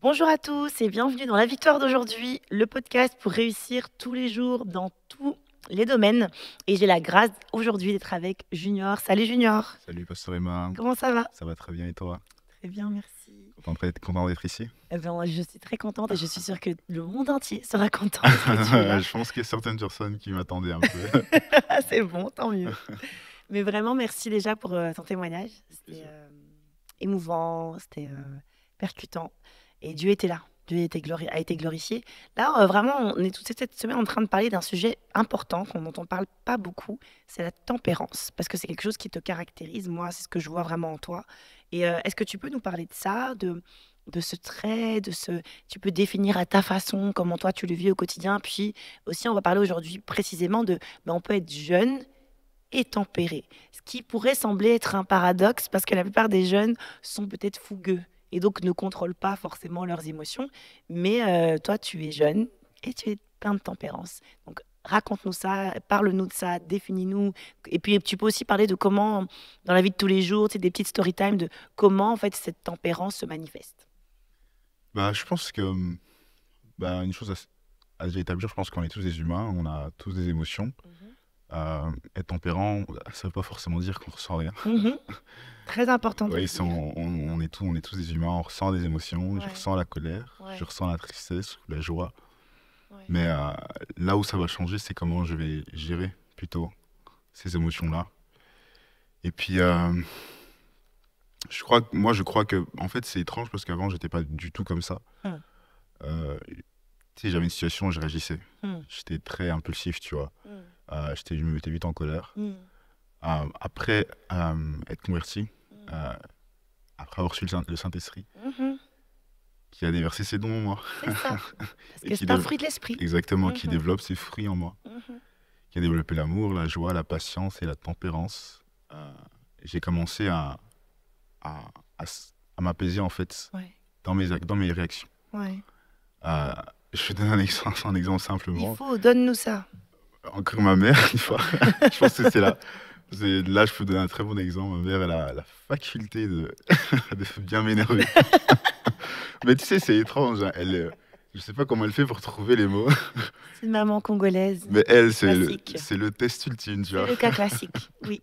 Bonjour à tous et bienvenue dans La Victoire d'aujourd'hui, le podcast pour réussir tous les jours dans tous les domaines. Et j'ai la grâce aujourd'hui d'être avec Junior. Salut Junior. Salut Pasteur Emma. Comment ça va Ça va très bien et toi Très bien, merci. Content d'être ici eh ben, Je suis très contente et je suis sûre que le monde entier sera content. je pense qu'il y a certaines personnes qui m'attendaient un peu. C'est bon, tant mieux. Mais vraiment, merci déjà pour euh, ton témoignage. C'était euh, émouvant, c'était euh, percutant. Et Dieu était là. Dieu a été glorifié. Là, euh, vraiment, on est toute cette semaine en train de parler d'un sujet important dont on ne parle pas beaucoup, c'est la tempérance, parce que c'est quelque chose qui te caractérise, moi, c'est ce que je vois vraiment en toi. Et euh, est-ce que tu peux nous parler de ça, de, ce trait, de ce... Tu peux définir à ta façon comment toi tu le vis au quotidien, puis aussi on va parler aujourd'hui précisément de... Ben, on peut être jeune et tempéré, ce qui pourrait sembler être un paradoxe, parce que la plupart des jeunes sont peut-être fougueux et donc ne contrôlent pas forcément leurs émotions. Mais euh, toi, tu es jeune et tu es plein de tempérance. Donc raconte-nous ça, parle-nous de ça, définis-nous. Et puis tu peux aussi parler de comment, dans la vie de tous les jours, des petites story time de comment en fait cette tempérance se manifeste. Bah, je pense que hum, bah, une chose à, à établir, je pense qu'on est tous des humains, on a tous des émotions. Mhm. Euh, être tempérant, ça veut pas forcément dire qu'on ressent rien. Mhm. Très important. oui, on, on, est tous, on est tous des humains, on ressent des émotions. Je ressens la colère, je ressens la tristesse ou la joie. Mais euh, là où ça va changer, c'est comment je vais gérer plutôt ces émotions-là. Et puis, euh, je crois, moi, je crois que, en fait, c'est étrange parce qu'avant, j'étais pas du tout comme ça. Si hmm. tu sais, j'avais une situation, je réagissais. Hmm. J'étais très impulsif, tu vois. Hmm. Euh, je me mettais vite en colère. Mm. Euh, après euh, être converti, mm. après avoir reçu le Saint-Esprit, mm-hmm. qui a déversé ses dons en moi. C'est ça. Parce que c'est un fruit de l'esprit. Exactement, qui mm-hmm. développe ses fruits en moi. Mm-hmm. Qui a développé l'amour, la joie, la patience et la tempérance. J'ai commencé à, à, m'apaiser en fait dans, mes, dans mes réactions. je vais un exemple, un exemple simplement. Il faut, donne-nous ça. Encore ma mère, une fois. je pense que c'est là. Là, je peux donner un très bon exemple. Ma mère, a la faculté de, bien m'énerver. Mais tu sais, c'est étrange. Hein. Elle, euh, je sais pas comment elle fait pour trouver les mots. C'est une maman congolaise. Mais elle, c'est le, le, test ultime, tu vois. Le cas classique, oui.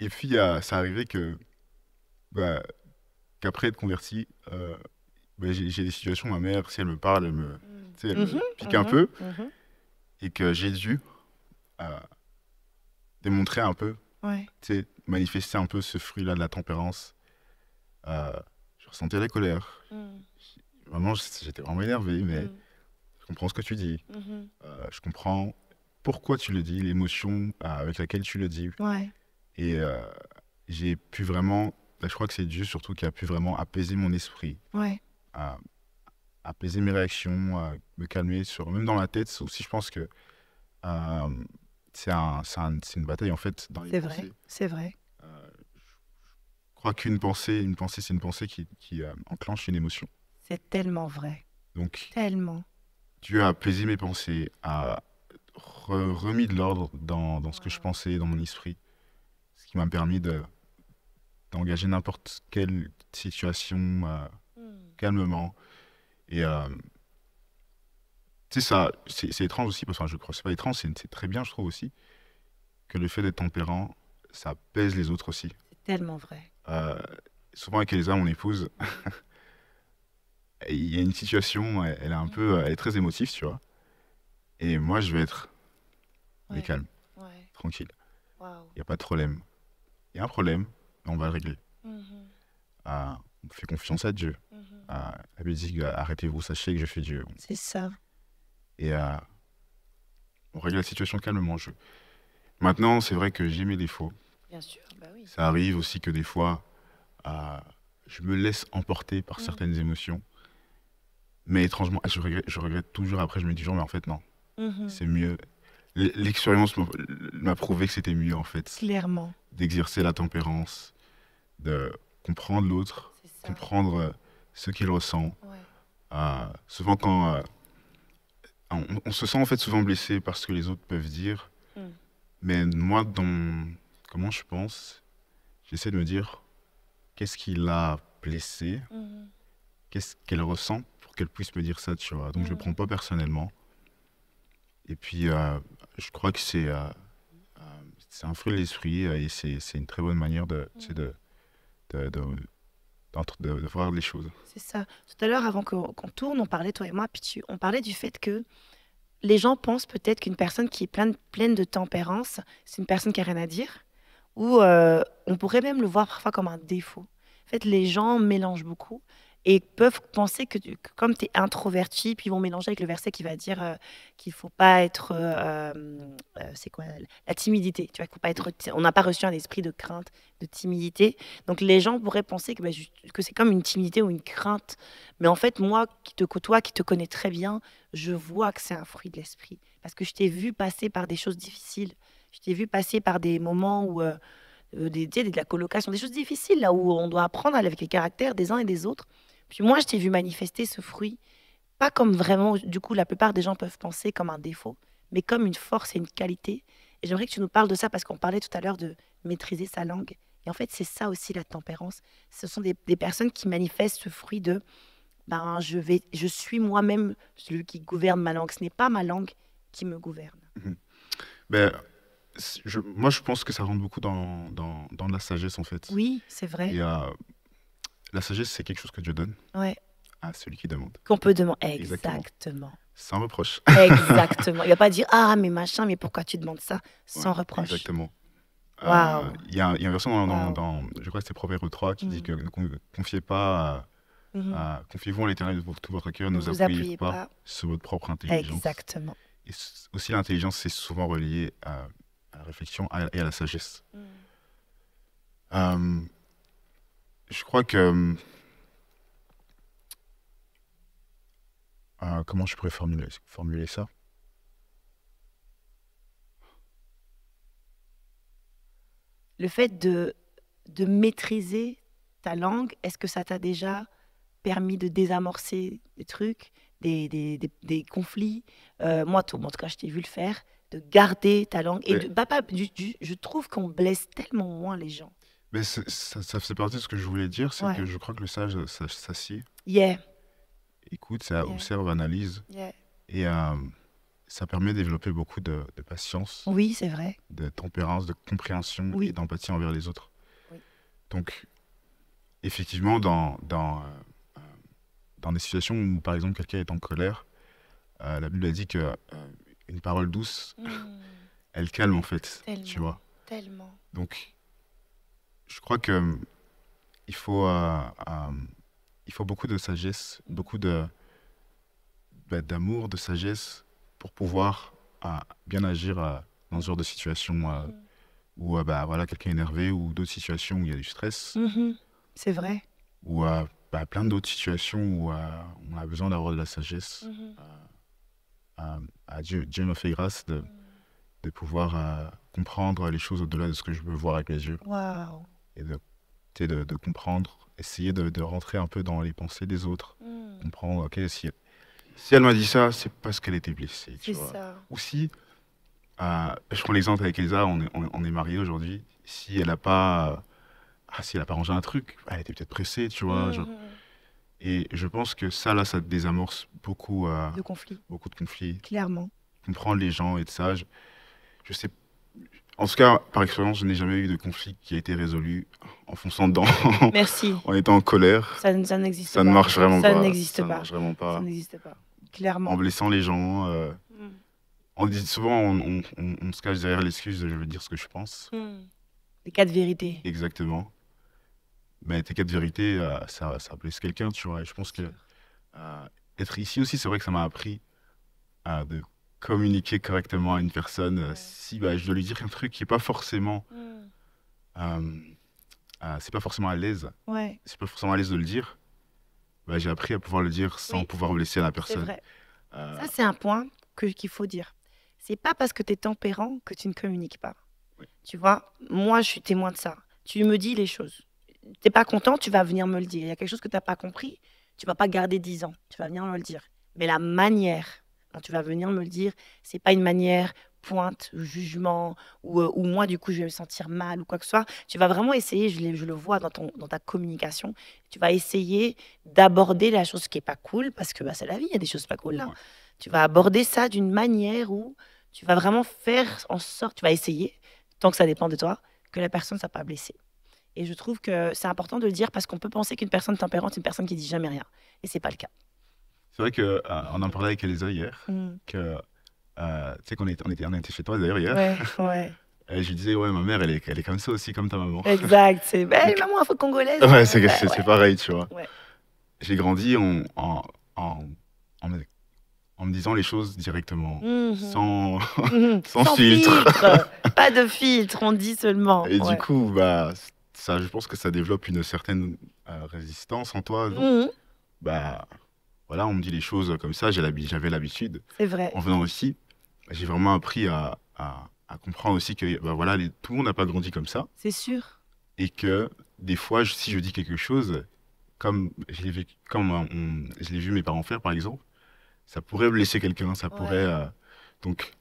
Et puis, ça arrivé que, bah, qu'après être converti, euh, bah, j'ai des situations, ma mère, si elle me parle, elle me, mm. mm-hmm. pique un mm-hmm. peu. Mm-hmm et que j'ai dû euh, démontrer un peu, ouais. manifester un peu ce fruit-là de la tempérance. Euh, je ressentais la colère. Mm. Vraiment, j'étais vraiment énervé, mais mm. je comprends ce que tu dis. Mm-hmm. Euh, je comprends pourquoi tu le dis, l'émotion avec laquelle tu le dis. Et j'ai pu vraiment, bah, je crois que c'est Dieu surtout qui a pu vraiment apaiser mon esprit apaiser mes réactions, à me calmer, sur, même dans la tête. si je pense que euh, c'est une bataille, en fait, C'est vrai, c'est vrai. Euh, je crois qu'une pensée, une pensée c'est une pensée qui, euh, enclenche une émotion. C'est tellement vrai. Donc, tellement. Dieu a apaisé mes pensées, a remis de l'ordre dans, ce que je pensais, dans mon esprit, ce qui m'a permis de d'engager n'importe quelle situation hmm. calmement et euh, c'est ça, c'est étrange aussi, parce que je crois que c'est pas étrange, c'est très bien, je trouve aussi, que le fait d'être tempérant, ça pèse les autres aussi. C'est tellement vrai. Euh, souvent avec Elisa, mon épouse, il y a une situation, elle, est un mm. peu, elle est très émotive, tu vois. Et moi, je vais être calme, tranquille. Il n'y a pas de problème. Il y a un problème, on va le régler. Mm-hmm. Euh, fait confiance à Dieu. Mm me euh, arrêtez-vous, sachez que je fais Dieu. C'est ça. Et euh, on règle la situation calmement. Je... Maintenant, c'est vrai que j'ai mes défauts. Bien sûr, bah oui. Ça arrive aussi que des fois, ah, je me laisse emporter par mhm. certaines émotions. Mais étrangement, je regrette, toujours. Après, je me dis genre, mais en fait, non. Mhm. C'est mieux. L'expérience m'a prouvé que c'était mieux, en fait. Clairement. D'exercer la tempérance, de comprendre l'autre, comprendre euh, ce qu'il ressent. Euh, souvent, quand euh, on, se sent en fait souvent blessé par ce que les autres peuvent dire, hmm. mais moi, dans comment je pense, j'essaie de me dire qu'est-ce qui l'a blessé, mhm. qu'est-ce qu'elle ressent pour qu'elle puisse me dire ça, tu vois. Donc, je je le hmm. prends pas personnellement. Et puis, je crois que c'est c'est un fruit de l'esprit et c'est une très bonne manière de, hmm. de de, voir les choses. C'est ça. Tout à l'heure, avant qu'on tourne, on parlait, toi et moi, puis on parlait du fait que les gens pensent peut-être qu'une personne qui est pleine, pleine de tempérance, c'est une personne qui a rien à dire, ou euh, on pourrait même le voir parfois comme un défaut. En fait, les gens mélangent beaucoup et peuvent penser que, comme tu es introverti, puis ils vont mélanger avec le verset qui va dire euh, qu'il ne faut pas être. Euh, euh, c'est quoi La timidité. Tu vois, faut pas être, on n'a pas reçu un esprit de crainte, de timidité. Donc les gens pourraient penser que, bah, que c'est comme une timidité ou une crainte. Mais en fait, moi qui te côtoie, qui te connais très bien, je vois que c'est un fruit de l'esprit. Parce que je t'ai vu passer par des choses difficiles. Je t'ai vu passer par des moments où. des, de la colocation, des choses difficiles, là où on doit apprendre à avec les caractères des uns et des autres. Puis moi, je t'ai vu manifester ce fruit, pas comme vraiment, du coup, la plupart des gens peuvent penser comme un défaut, mais comme une force et une qualité. Et j'aimerais que tu nous parles de ça parce qu'on parlait tout à l'heure de maîtriser sa langue. Et en fait, c'est ça aussi la tempérance. Ce sont des, personnes qui manifestent ce fruit de ben, je, vais, je suis moi-même celui qui gouverne ma langue. Ce n'est pas ma langue qui me gouverne. Mhm. Ben, moi, je pense que ça rentre beaucoup dans, dans la sagesse, en fait. Oui, c'est vrai. Il y a la sagesse, c'est quelque chose que Dieu donne ouais. à celui qui demande. Qu'on peut demander. Exactement. Sans reproche. Exactement. Il va pas dire Ah, mais machin, mais pourquoi tu demandes ça Sans reproche. Exactement. Euh, il y, a un verset dans, je crois que c'est Proverbe 3 qui dit mhm. que ne confiez pas, mhm. confiez-vous à l'éternel de tout votre cœur, ne vous, appuyez, pas, sur votre propre intelligence. Exactement. aussi, l'intelligence, c'est souvent relié à, la réflexion et à la sagesse. Mhm. Euh, je crois que. Euh, comment je pourrais formuler, ça Le fait de, de maîtriser ta langue, est-ce que ça t'a déjà permis de désamorcer des trucs, des, des, des, conflits euh, Moi, tout, en tout cas, je t'ai vu le faire, de garder ta langue. Et de, bah, je trouve qu'on blesse tellement moins les gens. Mais ça, ça fait partie de ce que je voulais dire, c'est que je crois que le sage s'assied. Yeah. Écoute, ça observe, analyse. Yeah. Et euh, ça permet de développer beaucoup de, patience. Oui, c'est vrai. De tempérance, de compréhension et d'empathie envers les autres. Oui. Donc, effectivement, dans, dans, euh, dans des situations où, par exemple, quelqu'un est en colère, euh, la Bible a dit que une parole douce, hmm. elle calme en fait. Tellement, tu vois. Tellement. Donc, je crois que euh, il faut, euh, euh, il faut beaucoup de sagesse, beaucoup de bah, d'amour, de sagesse pour pouvoir bien agir dans ce genre de situation mm. où bah, voilà, quelqu'un est énervé ou d'autres situations où il y a du stress. Mm-hmm. C'est vrai. Ou bah, plein d'autres situations où on a besoin d'avoir de la sagesse. Mm-hmm. Dieu, Dieu m'a fait grâce de, mm. de pouvoir comprendre les choses au-delà de ce que je peux voir avec les yeux. Waouh! et de, comprendre, essayer de, rentrer un peu dans les pensées des autres, mm. comprendre, ok, si, si elle m'a dit ça, c'est parce qu'elle était blessée. Tu vois. Ça. Ou si, euh, je prends l'exemple avec Elsa, on est, on, est mariés aujourd'hui, si elle n'a pas, ah, si pas rangé un truc, elle était peut-être pressée, tu vois. Mm, mm, et je pense que ça, là, ça désamorce beaucoup, euh, de conflits. beaucoup de conflits. Clairement. Comprendre les gens et de ça. Je, je sais, en tout cas, par expérience, je n'ai jamais eu de conflit qui a été résolu en fonçant dedans. Merci. en étant en colère. Ça, n'existe pas. Ça ne marche vraiment ça pas. ça ne Marche vraiment pas. Ça n'existe pas. Clairement. En blessant les gens. Euh, mm. On dit souvent, on, se cache derrière l'excuse de je veux dire ce que je pense. Mm. Les quatre vérités. Exactement. Mais tes quatre vérités, euh, ça, ça blesse quelqu'un, tu vois. Et je pense que euh, être ici aussi, c'est vrai que ça m'a appris à euh, de communiquer correctement à une personne, euh, si bah, je dois lui dire un truc qui n'est pas forcément. Mm. Euh, euh, c'est pas forcément à l'aise. Ouais. C'est pas forcément à l'aise de le dire. Bah, j'ai appris à pouvoir le dire sans pouvoir blesser la personne. Vrai. Ça, c'est un point qu'il faut dire. C'est pas parce que tu es tempérant que tu ne communiques pas. Tu vois, moi, je suis témoin de ça. Tu me dis les choses. T'es pas content, tu vas venir me le dire. Il y a quelque chose que tu n'as pas compris, tu vas pas garder 10 ans. Tu vas venir me le dire. Mais la manière tu vas venir me le dire, c'est pas une manière pointe, jugement, ou, euh, ou, moi, du coup, je vais me sentir mal ou quoi que ce soit. Tu vas vraiment essayer, je, je le vois dans, ta communication, tu vas essayer d'aborder la chose qui est pas cool, parce que bah, c'est la vie, il y a des choses pas cool hein. Tu vas aborder ça d'une manière où tu vas vraiment faire en sorte, tu vas essayer, tant que ça dépend de toi, que la personne ne soit pas blessée. Et je trouve que c'est important de le dire parce qu'on peut penser qu'une personne tempérante, c'est une personne qui dit jamais rien. Et c'est pas le cas. C'est vrai qu'on euh, on en parlait avec elle hier, mm. que, euh, tu sais qu'on était, on était, chez toi d'ailleurs hier. Ouais, Et je disais, ouais, ma mère, elle est, elle est comme ça aussi, comme ta maman. Exact, c'est belle, bah, maman, afro congolaise. Ouais, c'est pareil, tu vois. J'ai grandi en, en, en, en, me disant les choses directement, mhm. Mhm. sans, sans, filtre. Pas de filtre, on dit seulement. Et du coup, bah, ça, je pense que ça développe une certaine euh, résistance en toi. Mhm. bah, voilà, on me dit les choses comme ça, j'avais l'habitude. C'est vrai. En venant aussi, j'ai vraiment appris à, comprendre aussi que bah, voilà, tout le monde n'a pas grandi comme ça. C'est sûr. Et que des fois, si je dis quelque chose, comme je l'ai vu, comme euh, vu mes parents faire, par exemple, ça pourrait blesser quelqu'un, ça pourrait. Euh, donc,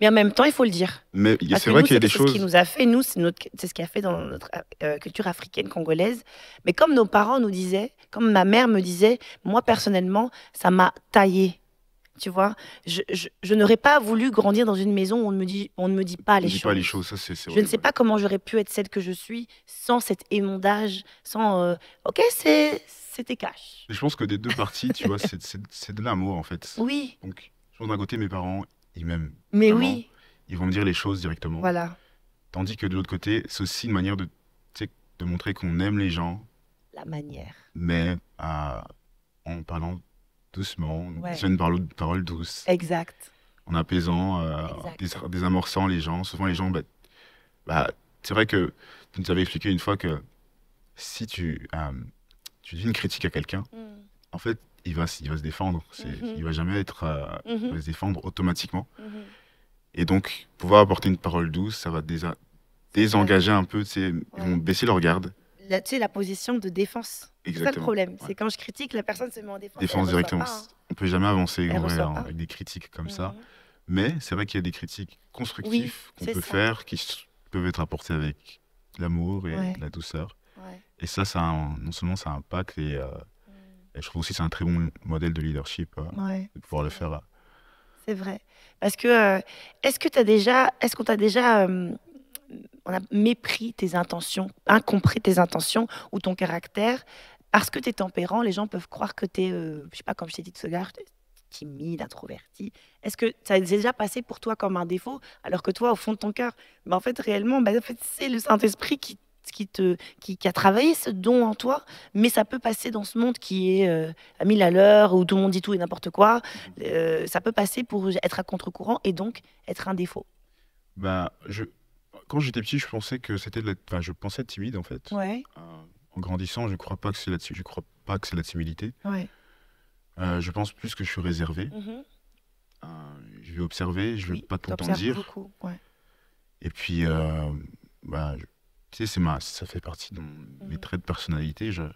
mais en même temps, il faut le dire. Mais c'est vrai qu'il y a des choses. C'est ce qui nous a fait, nous, c'est ce qui a fait dans notre euh, culture africaine congolaise. Mais comme nos parents nous disaient, comme ma mère me disait, moi personnellement, ça m'a taillé. Tu vois, je, n'aurais pas voulu grandir dans une maison où on ne me dit, on ne me dit pas les choses. je ne sais pas comment j'aurais pu être celle que je suis sans cet émondage, sans. Euh, ok, c'était cash. je pense que des deux parties, tu vois, c'est de l'amour en fait. Oui. Donc, d'un côté, mes parents ils Mais oui. Ils vont me dire les choses directement. Voilà. Tandis que de l'autre côté, c'est aussi une manière de, de montrer qu'on aime les gens. La manière. Mais en parlant doucement, ouais. une parole, douce. Exact. En apaisant, en euh, désamorçant les gens. Souvent, les gens, bah, bah, c'est vrai que tu nous avais expliqué une fois que si tu, euh, tu dis une critique à quelqu'un, hmm. en fait, il va, se défendre. il ne mhm. Il va jamais être, euh, mhm. se défendre automatiquement. Mhm. Et donc, pouvoir apporter une parole douce, ça va désengager un peu, ils vont baisser leur garde. là' tu sais, la position de défense. C'est le problème. C'est quand je critique, la personne se met en défense. Défense directement. Pas, hein. On peut jamais avancer avec des critiques comme ça. Mais c'est vrai qu'il y a des critiques constructives qu'on peut faire, qui peuvent être apportées avec l'amour et la douceur. Et ça, ça non seulement ça impacte et euh, je trouve aussi que c'est un très bon modèle de leadership euh, de pouvoir le faire. Euh. C'est vrai. Parce que, euh, est-ce que tu déjà, est-ce qu'on t'a déjà on a mépris tes intentions, incompris tes intentions ou ton caractère. Parce que tu es tempérant, les gens peuvent croire que tu es, je sais pas, comme je t'ai dit de ce timide, introverti. Est-ce que ça s'est déjà passé pour toi comme un défaut, alors que toi, au fond de ton cœur, en fait, réellement, bah, c'est le Saint-Esprit qui qui, te, qui, a travaillé ce don en toi, mais ça peut passer dans ce monde qui est euh, à mille à l'heure, où tout le monde dit tout et n'importe quoi. Mhm. Euh, ça peut passer pour être à contre-courant et donc être un défaut. ben je... Quand j'étais petit, je pensais que c'était je pensais être timide en fait. Euh, en grandissant, je ne crois pas que c'est la... je crois pas que c'est la timidité. je pense plus que je suis réservé. Mhm. je vais observer, je ne vais pas tout dire. Et puis, bah, je c'est ça fait partie de mm. mes traits de personnalité. Mm.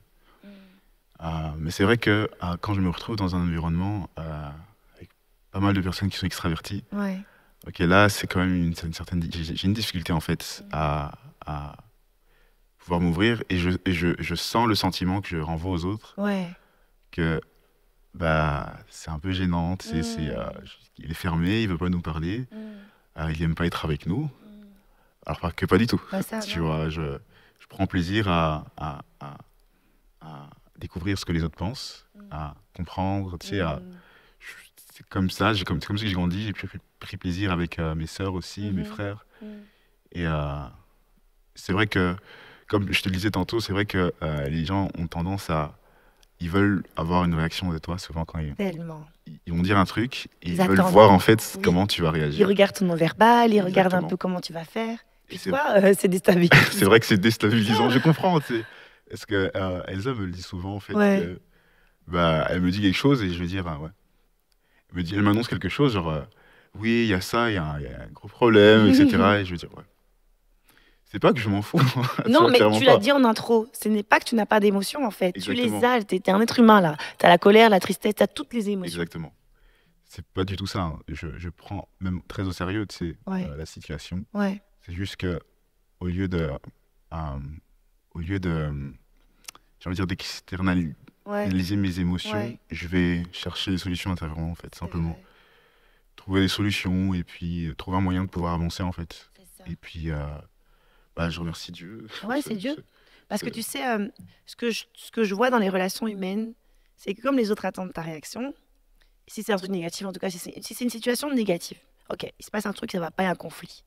Euh, mais c'est vrai que euh, quand je me retrouve dans un environnement euh, avec pas mal de personnes qui sont extraverties, ok, là, c'est quand même une, certaine. J'ai une difficulté en fait mm. à, pouvoir m'ouvrir et, je, je, je, sens le sentiment que je renvoie aux autres. Que bah, c'est un peu gênant, c'est il est fermé, il veut pas nous parler, il n'aime pas être avec nous alors que pas du tout. tu vois, je, je, prends plaisir à, à, découvrir ce que les autres pensent, mm. à comprendre, tu sais, mm. c'est comme ça, j'ai comme, comme si que j'ai grandi, j'ai pris plaisir avec euh, mes sœurs aussi, mes mm-hmm. frères. Mm. Et euh, c'est vrai que, comme je te le disais tantôt, c'est vrai que euh, les gens ont tendance à, ils veulent avoir une réaction de toi souvent quand ils, ils vont dire un truc et ils, veulent voir en fait comment tu vas réagir. Ils regardent ton non verbal, ils regardent un peu comment tu vas faire. Euh, c'est déstabilisant. c'est vrai que c'est déstabilisant, je comprends. est-ce que euh, Elsa me le dit souvent, en fait. bah, elle me dit quelque chose et je veux dire, bah, ouais. Elle me dit, elle m'annonce quelque chose, genre, euh, oui, il y a ça, il y, a un gros problème, etc. et je veux dire, ouais. C'est pas que je m'en fous. non, mais tu l'as dit en intro. Ce n'est pas que tu n'as pas d'émotions, en fait. Tu les as. Tu es, un être humain, là. Tu as la colère, la tristesse, tu as toutes les émotions. Exactement. C'est pas du tout ça. Hein. Je, je, prends même très au sérieux ouais. la situation. Ouais. C'est juste que au lieu de, euh, au lieu de, j'ai envie de dire d'externaliser mes émotions, je vais chercher des solutions intérieurement en fait, simplement. Trouver des solutions et puis euh, trouver un moyen de pouvoir avancer en fait. Et puis, euh, bah, je remercie Dieu. Ouais, c'est Dieu. Parce que tu sais, ce, que je, ce que je vois dans les relations humaines, c'est que comme les autres attendent ta réaction, si c'est un truc négatif, en tout cas, si c'est une situation négative, ok, il se passe un truc, ça va pas, il y a un conflit.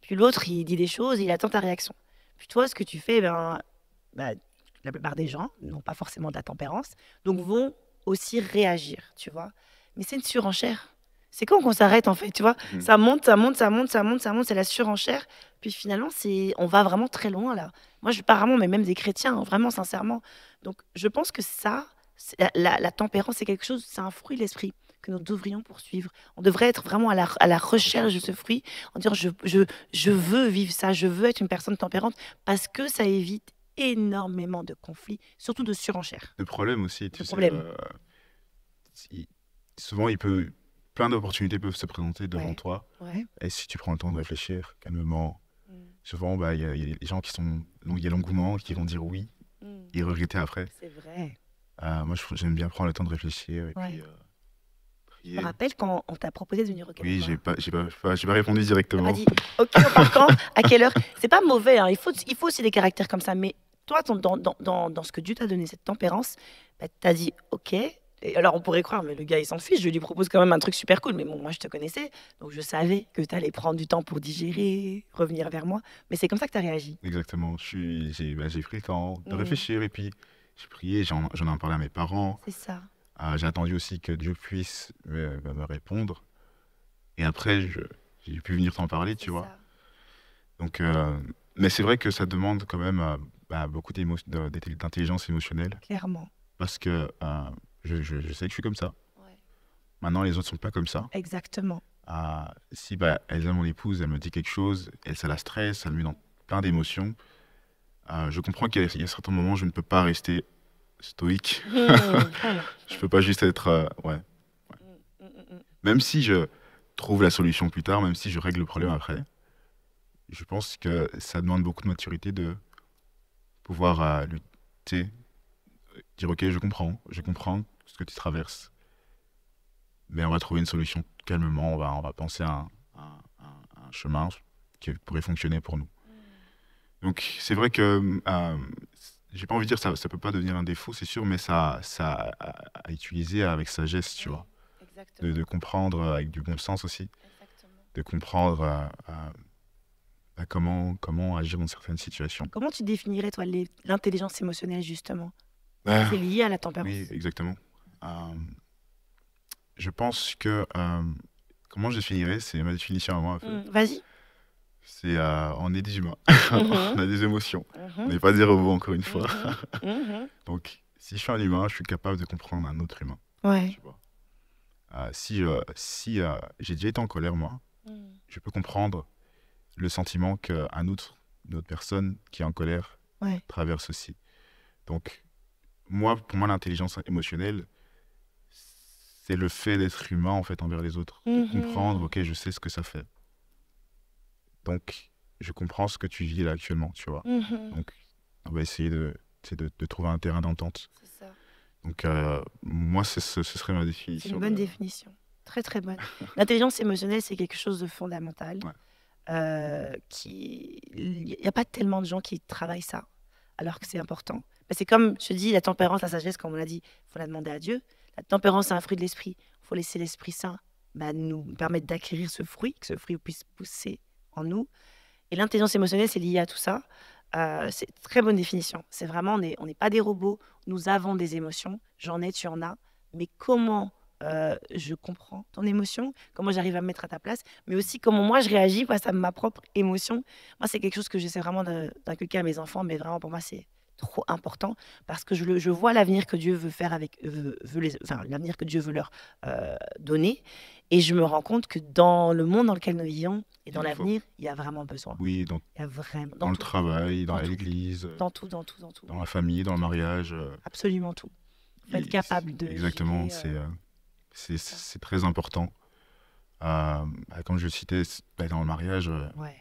Puis l'autre, il dit des choses, il attend ta réaction. Puis toi, ce que tu fais, ben, bah, la plupart des gens n'ont pas forcément de la tempérance, donc vont aussi réagir, tu vois. Mais c'est une surenchère. C'est quand qu'on s'arrête en fait, tu vois mmh. Ça monte, ça monte, ça monte, ça monte, ça monte, c'est la surenchère. Puis finalement, c'est on va vraiment très loin là. Moi, je pas vraiment, mais même des chrétiens, hein, vraiment sincèrement. Donc, je pense que ça, la tempérance, c'est quelque chose, c'est un fruit de l'esprit que nous devrions poursuivre. On devrait être vraiment à la, à la recherche de ce fruit, en disant je, je, je veux vivre ça, je veux être une personne tempérante, parce que ça évite énormément de conflits, surtout de surenchères. Le problème aussi. Tu sais, euh, souvent, il peut, plein d'opportunités peuvent se présenter devant toi. Et si tu prends le temps de réfléchir calmement, mm. souvent, bah, il bah, y, y, a les gens qui sont. Il y l'engouement, qui vont dire oui mm. et regretter après. C'est vrai. Euh, moi, j'aime bien prendre le temps de réfléchir. Et puis, euh, je me rappelle quand on t'a proposé de venir au Québec. Oui, j'ai pas, j'ai pas, pas, répondu directement. Tu dit, ok, on part À quelle heure C'est pas mauvais, hein. il, faut, il faut aussi des caractères comme ça. Mais toi, dans, dans, dans, ce que Dieu t'a donné, cette tempérance, bah, tu as dit, ok. Et alors on pourrait croire, mais le gars, il s'en fiche, je lui propose quand même un truc super cool. Mais bon, moi, je te connaissais, donc je savais que tu allais prendre du temps pour digérer, revenir vers moi. Mais c'est comme ça que tu as réagi. Exactement, bah, j'ai pris le temps de mmh. réfléchir et puis j'ai prié, j'en ai parlé à mes parents. C'est ça. Ah, j'ai attendu aussi que Dieu puisse euh, bah, me, répondre. Et après, j'ai pu venir t'en parler, tu vois. Donc, euh, mais c'est vrai que ça demande quand même euh, bah, beaucoup d'intelligence émotionnelle. Clairement. Parce que je, sais que je suis comme ça. Maintenant, les autres ne sont pas comme ça. Exactement. Ah, si bah, elle est mon épouse, elle me dit quelque chose, elle, ça la stresse, ça me met dans plein d'émotions. Ah, je comprends qu'il y, a certains moments où je ne peux pas rester stoïque. Mmh, mmh, mmh. je peux pas juste être. Euh, ouais. Même si je trouve la solution plus tard, même si je règle le problème après, je pense que ça demande beaucoup de maturité de pouvoir euh, lutter, dire ok, je comprends, je comprends ce que tu traverses, mais on va trouver une solution calmement, on va, penser à un, chemin qui pourrait fonctionner pour nous. Donc c'est vrai que euh, j'ai pas envie de dire ça, ça peut pas devenir un défaut, c'est sûr, mais ça, ça à, utilisé avec sagesse, tu vois. De, comprendre euh, avec du bon sens aussi. De comprendre euh, euh, bah, comment, comment agir dans certaines situations. Comment tu définirais, toi, l'intelligence émotionnelle, justement ah. C'est lié à la tempérance. Oui, exactement. je pense que. comment je définirais C'est ma définition à moi. Mmh, vas-y c'est euh, on est des humains, mhm. on a des émotions, mhm. on n'est pas des robots encore une fois. Mhm. Donc si je suis un humain, je suis capable de comprendre un autre humain. Euh, si euh, si j'ai déjà été en colère moi, mm. je peux comprendre le sentiment qu'un autre, une autre personne qui est en colère traverse aussi. Donc moi, pour moi, l'intelligence émotionnelle, c'est le fait d'être humain en fait envers les autres, de comprendre. Ok, je sais ce que ça fait. Donc, je comprends ce que tu vis là actuellement, tu vois. Mhm. Donc, on va essayer de, de, trouver un terrain d'entente. Donc, euh, moi, ce, serait ma définition. C'est une bonne définition. Très, très bonne. L'intelligence émotionnelle, c'est quelque chose de fondamental. Euh, qui... Il n'y a pas tellement de gens qui travaillent ça, alors que c'est important. C'est comme, je dis, la tempérance, la sagesse, comme on l'a dit, il faut la demander à Dieu. La tempérance, c'est un fruit de l'esprit. Il faut laisser l'Esprit Saint bah, nous permettre d'acquérir ce fruit, que ce fruit puisse pousser en nous. Et l'intelligence émotionnelle, c'est lié à tout ça. Euh, c'est très bonne définition. C'est vraiment, on n'est pas des robots, nous avons des émotions. J'en ai, tu en as. Mais comment euh, je comprends ton émotion, comment j'arrive à me mettre à ta place, mais aussi comment moi je réagis face à ma propre émotion. Moi, c'est quelque chose que j'essaie vraiment d'inculquer à mes enfants, mais vraiment pour moi, c'est trop important parce que je, le, je vois l'avenir que Dieu veut faire avec euh, veut, les, enfin, l'avenir que Dieu veut leur euh, donner et je me rends compte que dans le monde dans lequel nous vivons et dans l'avenir, il y a vraiment besoin. Oui, dans, vraiment, dans, le travail, dans, l'église, euh, dans tout, dans tout, dans tout. Dans la famille, dans le mariage. Absolument tout. être capable de. Exactement, c'est c'est très important. Euh, bah, comme je citais, bah, dans le mariage, ouais.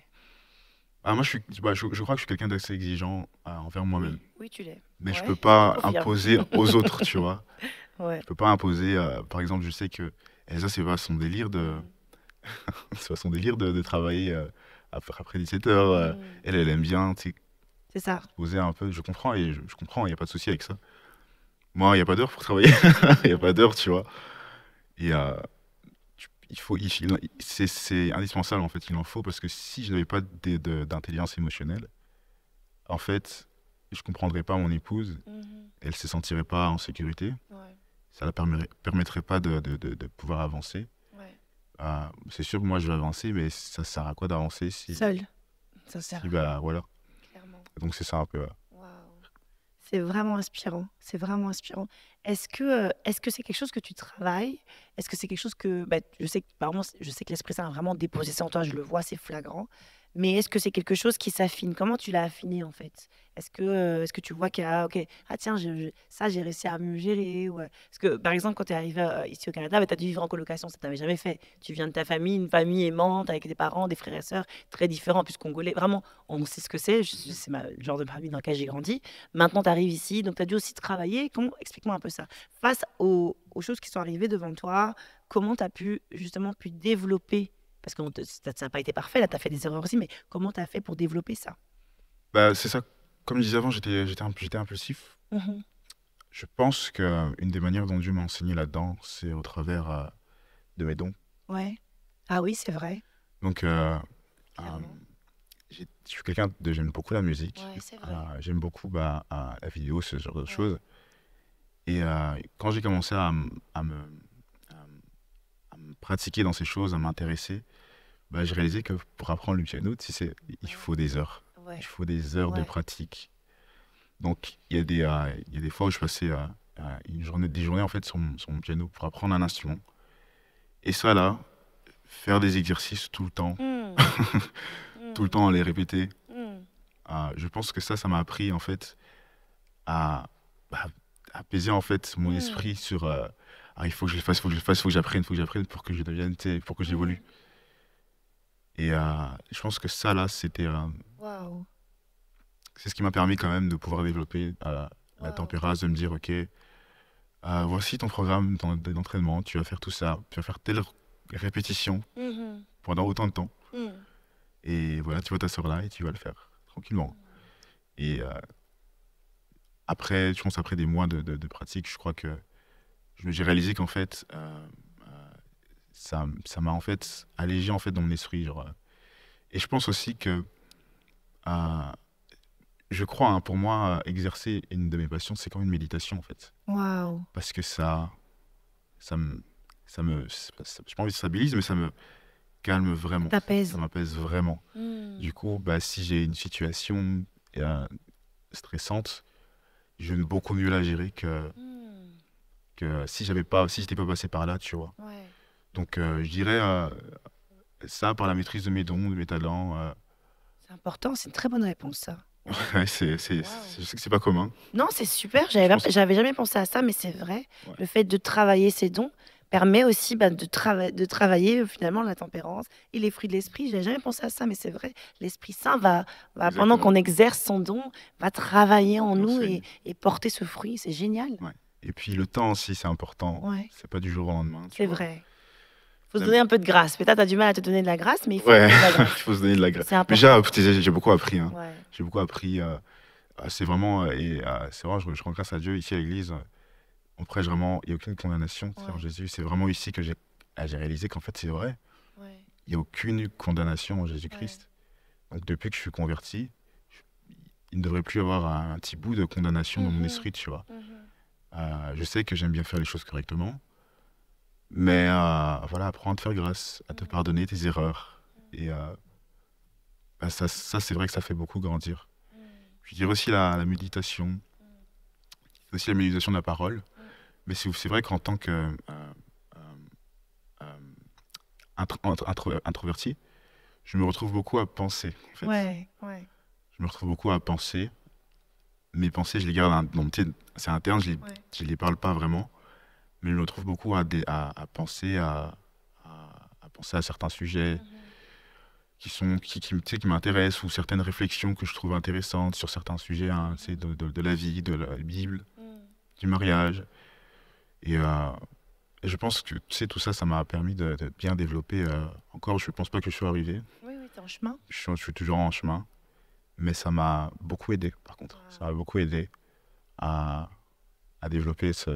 Ah, moi, je, suis, bah, je, crois que je suis quelqu'un d'assez exigeant euh, envers moi-même. Oui, tu l'es. Mais je ne peux pas imposer aux autres, tu vois. Je ne peux pas imposer. Euh, par exemple, je sais que Elsa, c'est pas son délire de. Mm. c'est pas son délire de, travailler euh, après, après, 17 h mm. Elle, elle aime bien, tu sais. C'est ça. un peu. Je comprends et je, comprends. Il n'y a pas de souci avec ça. Moi, il n'y a pas d'heure pour travailler. Il n'y a pas d'heure, tu vois. Il a il faut, c'est indispensable en fait, il en faut parce que si je n'avais pas d'intelligence émotionnelle, en fait, je comprendrais pas mon épouse, elle mhm. ne elle se sentirait pas en sécurité, ouais. ça la permettrait pas de, de, pouvoir avancer. Euh, c'est sûr que moi je vais avancer, mais ça sert à quoi d'avancer si seul Ça sert. bah, voilà. Donc c'est ça un peu. C'est vraiment inspirant. C'est vraiment inspirant. Est-ce que euh, que c'est quelque chose que tu travailles Est-ce que c'est quelque chose que bah, je sais que je sais que l'esprit saint a vraiment déposé ça en toi. Je le vois, c'est flagrant. Mais est-ce que c'est quelque chose qui s'affine Comment tu l'as affiné en fait Est-ce que, euh, est que tu vois qu'il y a, ok, ah tiens, ça j'ai réussi à mieux gérer ouais. Euh, parce que par exemple, quand tu es arrivé euh, ici au Canada, bah, tu as dû vivre en colocation, ça t'avais jamais fait. Tu viens de ta famille, une famille aimante avec des parents, des frères et sœurs très différents, plus congolais. Vraiment, on sait ce que c'est, c'est le genre de famille dans laquelle j'ai grandi. Maintenant, tu arrives ici, donc tu as dû aussi travailler. Comment, explique-moi un peu ça. Face aux, choses qui sont arrivées devant toi, comment tu as pu justement pu développer parce que ça n'a pas été parfait, là, tu as fait des erreurs aussi, mais comment tu as fait pour développer ça bah, C'est ça. Comme je disais avant, j'étais, impulsif. Mmh je pense qu'une euh, des manières dont Dieu m'a enseigné là-dedans, c'est au travers euh, de mes dons. Ouais. Ah oui, c'est vrai. Donc, euh, je suis quelqu'un de. J'aime beaucoup la musique. Ouais, j'aime beaucoup bah, la vidéo, ce genre de choses. Et quand j'ai commencé à me pratiquer dans ces choses, à m'intéresser, bah, j'ai réalisé que pour apprendre le piano, c'est il faut des heures. Il faut des heures de pratique. Donc, il y, a des, euh, il y a des fois où je passais euh, euh, une journée, des journées en fait sur mon, piano pour apprendre un instrument. Et ça, là, faire des exercices tout le temps, hmm. Hmm. tout le temps, les répéter, hmm. ah, je pense que ça, ça m'a appris en fait à, bah, apaiser en fait mon esprit sur ah, il faut que je le fasse, il faut que je le fasse, il faut que j'apprenne, il faut que j'apprenne pour que je devienne, pour que j'évolue. Et euh, je pense que ça, là, c'était. Euh, c'est ce qui m'a permis quand même de pouvoir développer euh, la tempérance, de me dire, OK, voici ton programme d'entraînement, tu vas faire tout ça, tu vas faire telle répétition mm-hmm. pendant autant de temps. Mm. Et voilà, tu vois ta là et tu vas le faire tranquillement. Mm. Et après, je pense après des mois de, pratique, je crois que j'ai réalisé qu'en fait, ça m'a en fait allégé en fait dans mon esprit genre. Euh. et je pense aussi que euh, je crois hein, pour moi exercer une de mes passions c'est quand même une méditation en fait parce que ça ça me ça me pas envie de stabilise mais ça me calme vraiment ça m'apaise vraiment hmm. du coup bah si j'ai une situation euh, stressante j'aime beaucoup mieux la gérer que hmm. que si j'avais pas si j'étais pas passé par là tu vois ouais. Donc, euh, je dirais euh, ça par la maîtrise de mes dons, de mes talents. Euh. C'est important, c'est une très bonne réponse, ça. c'est, je sais que c'est pas commun. Non, c'est super. J'avais, jamais pensé à ça, mais c'est vrai. Le fait de travailler ses dons permet aussi bah, de, de travailler finalement la tempérance et les fruits de l'esprit. J'avais jamais pensé à ça, mais c'est vrai. L'esprit saint va, pendant qu'on exerce son don, va travailler en nous et, porter ce fruit. C'est génial. Et puis le temps aussi, c'est important. C'est pas du jour au lendemain. c'est vrai faut se donner un peu de grâce. Peut-être tu as du mal à te donner de la grâce, mais il faut, ouais. se donner de la grâce. Déjà, j'ai beaucoup appris. Hein. J'ai beaucoup appris. Euh, euh, c'est vraiment, euh, et c'est vrai, je, je, rends grâce à Dieu ici à l'église. On prêche vraiment, il n'y a aucune condamnation en Jésus. C'est vraiment ici que j'ai ah, réalisé qu'en fait, c'est vrai. Il n'y a aucune condamnation en Jésus-Christ. depuis que je suis converti, il ne devrait plus y avoir un, petit bout de condamnation dans mon mm-hmm. esprit, tu vois. Mm-hmm. je sais que j'aime bien faire les choses correctement mais euh, voilà, apprends à te faire grâce, à te pardonner tes erreurs. Et euh, bah, ça, c'est vrai que ça fait beaucoup grandir. Je dirais aussi la, méditation, aussi la méditation de la parole. Mais c'est vrai qu'en tant que euh, introverti, je me retrouve beaucoup à penser. En fait. Je me retrouve beaucoup à penser. Mes pensées, je les garde dans mon petit. C'est interne, je ne les, parle pas vraiment mais je me retrouve beaucoup à, à, penser à, penser à certains sujets mhm. qui sont qui, qui, qui m'intéressent ou certaines réflexions que je trouve intéressantes sur certains sujets hein, de, de, la vie, de la Bible, mhm. du mariage. Euh, et, je pense que tout ça, ça m'a permis de, bien développer. Euh, encore, je ne pense pas que je suis arrivé. Oui, oui, tu en chemin. Je, suis toujours en chemin. Mais ça m'a beaucoup aidé, par contre. Ça m'a beaucoup aidé à, développer ce,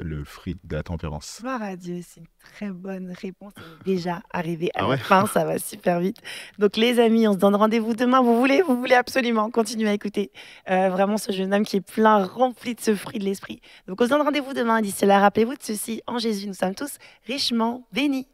le fruit de la tempérance. Gloire à Dieu, c'est une très bonne réponse. déjà arrivé à ah la fin, ça va super vite. Donc les amis, on se donne rendez-vous demain. Vous voulez, vous voulez absolument continuer à écouter euh, vraiment ce jeune homme qui est plein, rempli de ce fruit de l'esprit. Donc on se donne rendez-vous demain. D'ici là, rappelez-vous de ceci, en Jésus, nous sommes tous richement bénis.